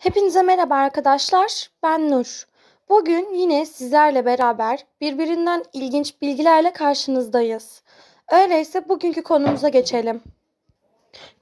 Hepinize merhaba arkadaşlar. Ben Nur. Bugün yine sizlerle beraber birbirinden ilginç bilgilerle karşınızdayız. Öyleyse bugünkü konumuza geçelim.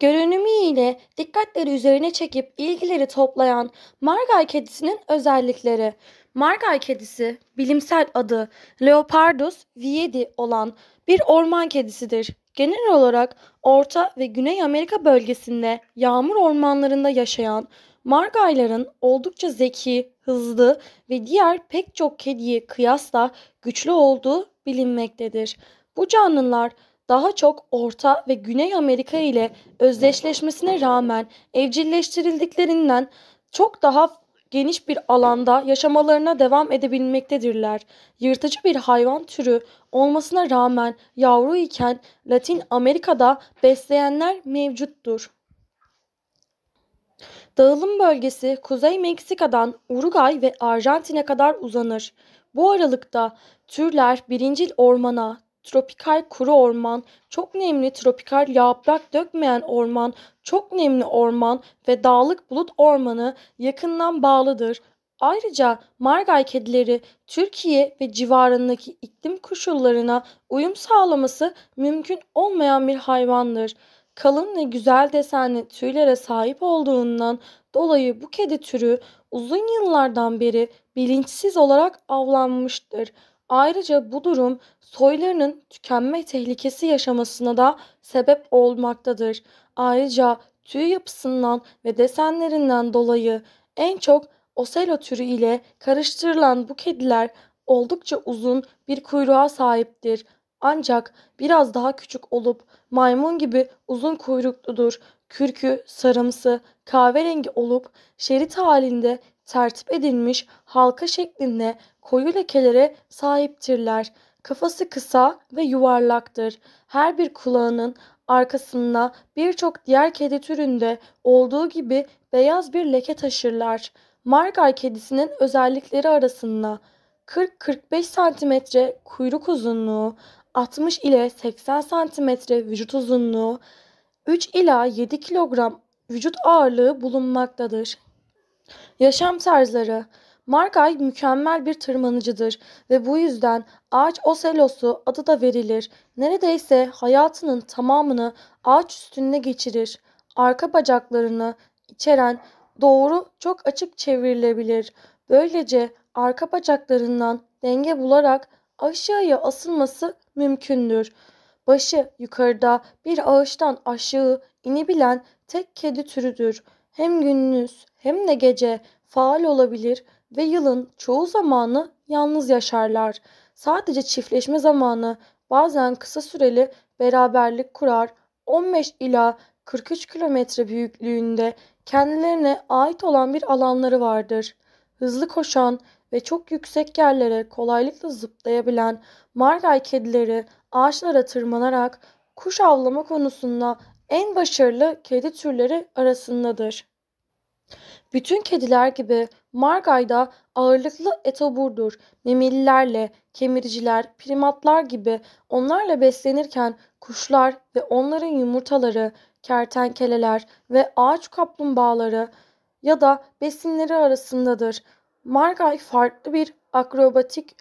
Görünümüyle dikkatleri üzerine çekip ilgileri toplayan Margay kedisinin özellikleri. Margay kedisi bilimsel adı Leopardus viedi olan bir orman kedisidir. Genel olarak Orta ve Güney Amerika bölgesinde yağmur ormanlarında yaşayan Margayların oldukça zeki, hızlı ve diğer pek çok kediye kıyasla güçlü olduğu bilinmektedir. Bu canlılar daha çok Orta ve Güney Amerika ile özdeşleşmesine rağmen evcilleştirildiklerinden çok daha geniş bir alanda yaşamalarına devam edebilmektedirler. Yırtıcı bir hayvan türü olmasına rağmen yavru iken Latin Amerika'da besleyenler mevcuttur. Dağılım bölgesi Kuzey Meksika'dan Uruguay ve Arjantin'e kadar uzanır. Bu aralıkta türler birincil ormana, tropikal kuru orman, çok nemli tropikal yaprak dökmeyen orman, çok nemli orman ve dağlık bulut ormanı yakından bağlıdır. Ayrıca margay kedileri Türkiye ve civarındaki iklim koşullarına uyum sağlaması mümkün olmayan bir hayvandır kalın ve güzel desenli tüylere sahip olduğundan dolayı bu kedi türü uzun yıllardan beri bilinçsiz olarak avlanmıştır. Ayrıca bu durum soylarının tükenme tehlikesi yaşamasına da sebep olmaktadır. Ayrıca tüy yapısından ve desenlerinden dolayı en çok oselo türü ile karıştırılan bu kediler oldukça uzun bir kuyruğa sahiptir. Ancak biraz daha küçük olup maymun gibi uzun kuyrukludur. Kürkü sarımsı, kahverengi olup şerit halinde tertip edilmiş halka şeklinde koyu lekelere sahiptirler. Kafası kısa ve yuvarlaktır. Her bir kulağının arkasında birçok diğer kedi türünde olduğu gibi beyaz bir leke taşırlar. Margay kedisinin özellikleri arasında 40-45 cm kuyruk uzunluğu, 60 ile 80 santimetre vücut uzunluğu, 3 ila 7 kilogram vücut ağırlığı bulunmaktadır. Yaşam tarzları Markay mükemmel bir tırmanıcıdır ve bu yüzden ağaç oselosu adı da verilir. Neredeyse hayatının tamamını ağaç üstünde geçirir. Arka bacaklarını içeren doğru çok açık çevrilebilir. Böylece arka bacaklarından denge bularak aşağıya asılması mümkündür. Başı yukarıda bir ağaçtan aşağı inebilen tek kedi türüdür. Hem gündüz hem de gece faal olabilir ve yılın çoğu zamanı yalnız yaşarlar. Sadece çiftleşme zamanı bazen kısa süreli beraberlik kurar. 15 ila 43 kilometre büyüklüğünde kendilerine ait olan bir alanları vardır. Hızlı koşan, ve çok yüksek yerlere kolaylıkla zıplayabilen margay kedileri ağaçlara tırmanarak kuş avlama konusunda en başarılı kedi türleri arasındadır. Bütün kediler gibi margay da ağırlıklı etoburdur. Memelilerle, kemiriciler, primatlar gibi onlarla beslenirken kuşlar ve onların yumurtaları, kertenkeleler ve ağaç kaplumbağaları ya da besinleri arasındadır. Margay farklı bir akrobatik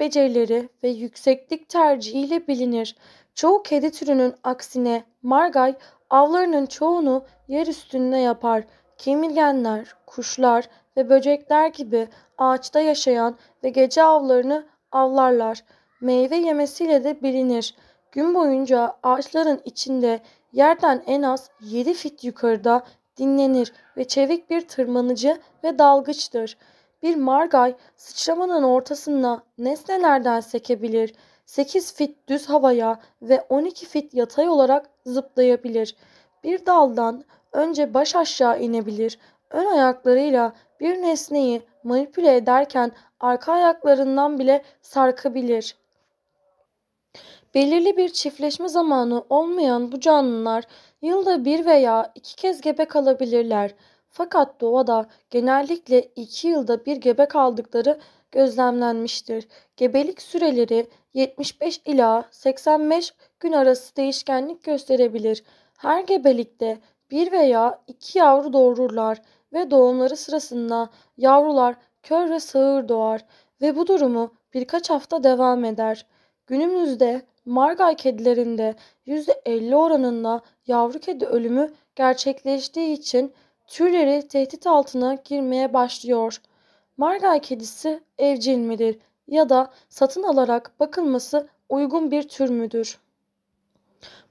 becerileri ve yükseklik tercihiyle bilinir. Çoğu kedi türünün aksine margay avlarının çoğunu yer üstünde yapar. Kemirgenler, kuşlar ve böcekler gibi ağaçta yaşayan ve gece avlarını avlarlar. Meyve yemesiyle de bilinir. Gün boyunca ağaçların içinde yerden en az 7 fit yukarıda dinlenir ve çevik bir tırmanıcı ve dalgıçtır bir margay sıçramanın ortasına nesnelerden sekebilir. 8 fit düz havaya ve 12 fit yatay olarak zıplayabilir. Bir daldan önce baş aşağı inebilir. Ön ayaklarıyla bir nesneyi manipüle ederken arka ayaklarından bile sarkabilir. Belirli bir çiftleşme zamanı olmayan bu canlılar yılda bir veya iki kez gebe kalabilirler. Fakat doğada genellikle 2 yılda bir gebe kaldıkları gözlemlenmiştir. Gebelik süreleri 75 ila 85 gün arası değişkenlik gösterebilir. Her gebelikte bir veya iki yavru doğururlar ve doğumları sırasında yavrular kör ve sağır doğar ve bu durumu birkaç hafta devam eder. Günümüzde Margay kedilerinde %50 oranında yavru kedi ölümü gerçekleştiği için Türleri tehdit altına girmeye başlıyor. Margay kedisi evcil midir ya da satın alarak bakılması uygun bir tür müdür?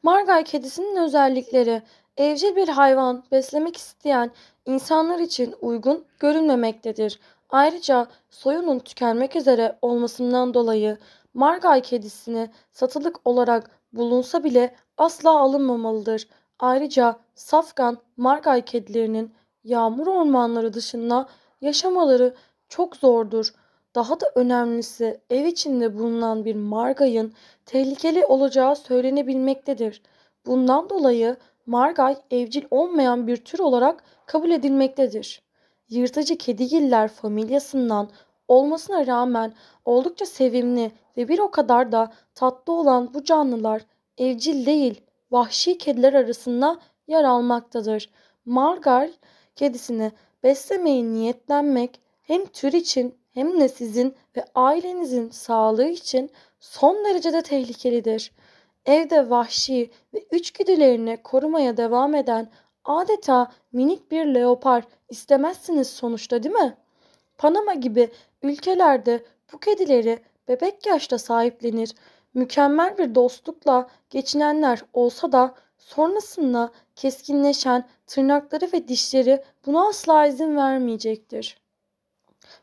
Margay kedisinin özellikleri evcil bir hayvan beslemek isteyen insanlar için uygun görünmemektedir. Ayrıca soyunun tükenmek üzere olmasından dolayı Margay kedisini satılık olarak bulunsa bile asla alınmamalıdır. Ayrıca safkan margay kedilerinin yağmur ormanları dışında yaşamaları çok zordur. Daha da önemlisi ev içinde bulunan bir margayın tehlikeli olacağı söylenebilmektedir. Bundan dolayı margay evcil olmayan bir tür olarak kabul edilmektedir. Yırtıcı kedigiller familyasından olmasına rağmen oldukça sevimli ve bir o kadar da tatlı olan bu canlılar evcil değil, vahşi kediler arasında yer almaktadır. Margar kedisini beslemeyi niyetlenmek hem tür için hem de sizin ve ailenizin sağlığı için son derecede tehlikelidir. Evde vahşi ve üç kedilerini korumaya devam eden adeta minik bir leopar istemezsiniz sonuçta değil mi? Panama gibi ülkelerde bu kedileri bebek yaşta sahiplenir mükemmel bir dostlukla geçinenler olsa da sonrasında keskinleşen tırnakları ve dişleri buna asla izin vermeyecektir.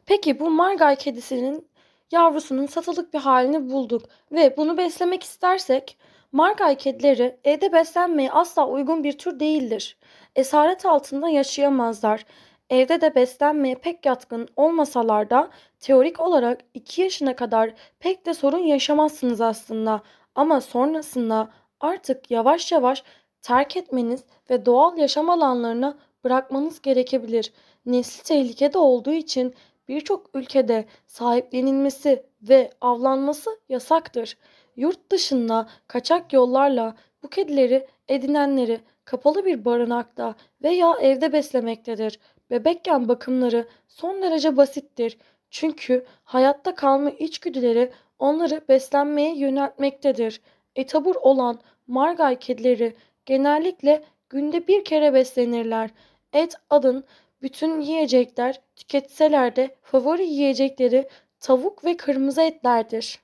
Peki bu margay kedisinin yavrusunun satılık bir halini bulduk ve bunu beslemek istersek margay kedileri evde beslenmeye asla uygun bir tür değildir. Esaret altında yaşayamazlar. Evde de beslenmeye pek yatkın olmasalar da Teorik olarak 2 yaşına kadar pek de sorun yaşamazsınız aslında ama sonrasında artık yavaş yavaş terk etmeniz ve doğal yaşam alanlarına bırakmanız gerekebilir. Nesli tehlikede olduğu için birçok ülkede sahiplenilmesi ve avlanması yasaktır. Yurt dışında kaçak yollarla bu kedileri edinenleri kapalı bir barınakta veya evde beslemektedir. Bebekken bakımları son derece basittir. Çünkü hayatta kalma içgüdüleri onları beslenmeye yöneltmektedir. Etabur olan margay kedileri genellikle günde bir kere beslenirler. Et adın bütün yiyecekler tüketseler de favori yiyecekleri tavuk ve kırmızı etlerdir.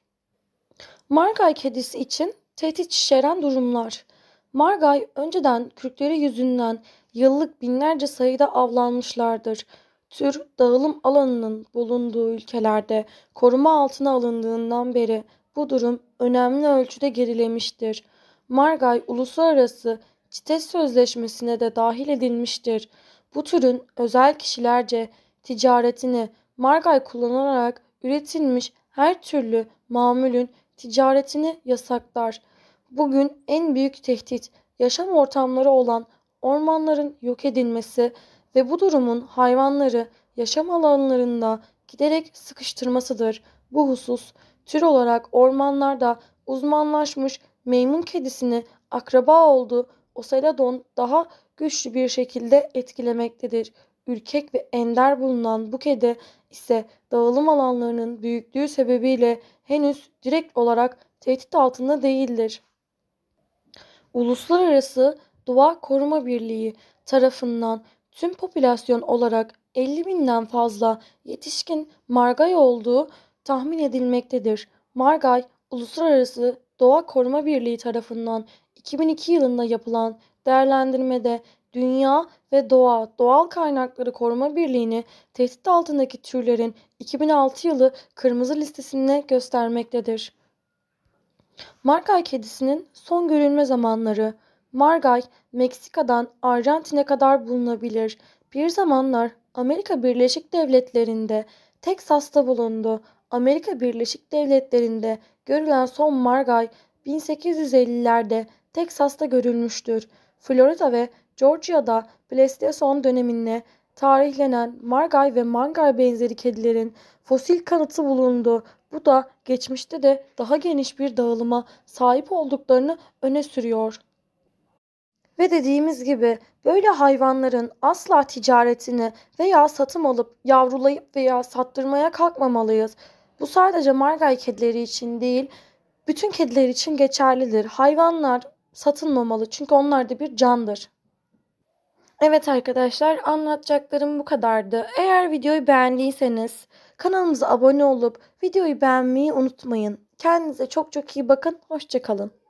Margay kedisi için tehdit içeren durumlar. Margay önceden kürkleri yüzünden yıllık binlerce sayıda avlanmışlardır tür dağılım alanının bulunduğu ülkelerde koruma altına alındığından beri bu durum önemli ölçüde gerilemiştir. Margay Uluslararası CITES Sözleşmesi'ne de dahil edilmiştir. Bu türün özel kişilerce ticaretini margay kullanarak üretilmiş her türlü mamülün ticaretini yasaklar. Bugün en büyük tehdit yaşam ortamları olan ormanların yok edilmesi ve bu durumun hayvanları yaşam alanlarında giderek sıkıştırmasıdır. Bu husus tür olarak ormanlarda uzmanlaşmış meymun kedisini akraba olduğu Oseladon daha güçlü bir şekilde etkilemektedir. Ürkek ve ender bulunan bu kedi ise dağılım alanlarının büyüklüğü sebebiyle henüz direkt olarak tehdit altında değildir. Uluslararası Doğa Koruma Birliği tarafından tüm popülasyon olarak 50 binden fazla yetişkin margay olduğu tahmin edilmektedir. Margay, Uluslararası Doğa Koruma Birliği tarafından 2002 yılında yapılan değerlendirmede Dünya ve Doğa Doğal Kaynakları Koruma Birliği'ni tehdit altındaki türlerin 2006 yılı kırmızı listesinde göstermektedir. Margay kedisinin son görülme zamanları Margay, Meksika'dan Arjantin'e kadar bulunabilir. Bir zamanlar Amerika Birleşik Devletleri'nde Teksas'ta bulundu. Amerika Birleşik Devletleri'nde görülen son margay 1850'lerde Teksas'ta görülmüştür. Florida ve Georgia'da Pleistocen döneminde tarihlenen margay ve mangay benzeri kedilerin fosil kanıtı bulundu. Bu da geçmişte de daha geniş bir dağılıma sahip olduklarını öne sürüyor. Ve dediğimiz gibi böyle hayvanların asla ticaretini veya satım alıp yavrulayıp veya sattırmaya kalkmamalıyız. Bu sadece margay kedileri için değil, bütün kediler için geçerlidir. Hayvanlar satılmamalı çünkü onlar da bir candır. Evet arkadaşlar anlatacaklarım bu kadardı. Eğer videoyu beğendiyseniz kanalımıza abone olup videoyu beğenmeyi unutmayın. Kendinize çok çok iyi bakın. Hoşçakalın.